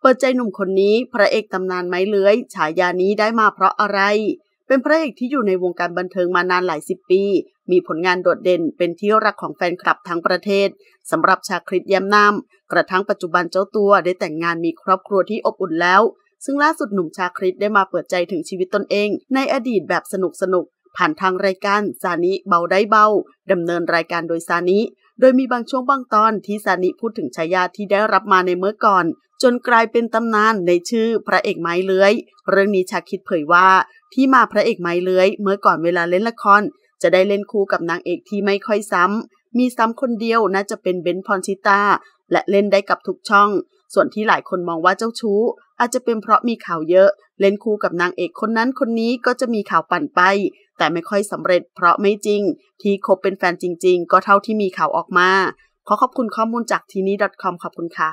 เปิดใจหนุ่มคนนี้ พระเอกตำนานไม้เลื้อยฉายานี้ได้มาเพราะอะไร เป็นพระเอกที่อยู่ในวงการบันเทิงมานานหลายสิบปี มีผลงานโดดเด่นเป็นที่รักของแฟนคลับทั้งประเทศสำหรับชาคริตย้มนำกระทั่งปัจจุบันเจ้าตัวได้แต่งงานมีครอบครัวที่อบอุ่นแล้ว ซึ่งล่าสุดหนุ่มชาคริตได้มาเปิดใจถึงชีวิตตนเอง ในอดีตแบบสนุกสนุกผ่านทางรายการซานิเบาได้เบาดำเนินรายการโดยซานิ โดยมีบางช่วงบางตอนที่ซานิพูดถึงฉายาที่ได้รับมาในเมื่อก่อน จนกลายเป็นตำนานในชื่อพระเอกไม้เลื้อยเรื่องนี้ชาคิดเผยว่า ที่มาพระเอกไม้เลื้อยเมื่อก่อนเวลาเล่นละคร จะได้เล่นคู่กับนางเอกที่ไม่ค่อยซ้ำมีซ้ำคนเดียวน่าจะเป็นเบนพรชิตาและเล่นได้กับทุกช่อง ส่วนที่หลายคนมองว่าเจ้าชู้ อาจจะเป็นเพราะมีข่าวเยอะ เล่นคู่กับนางเอกคนนั้นคนนี้ก็จะมีข่าวปั่นไป แต่ไม่ค่อยสำเร็จเพราะไม่จริง ที่คบเป็นแฟนจริงๆ ก็เท่าที่มีข่าวออกมา ขอขอบคุณข้อมูลจากทีนี้ .com ขอบคุณค่ะ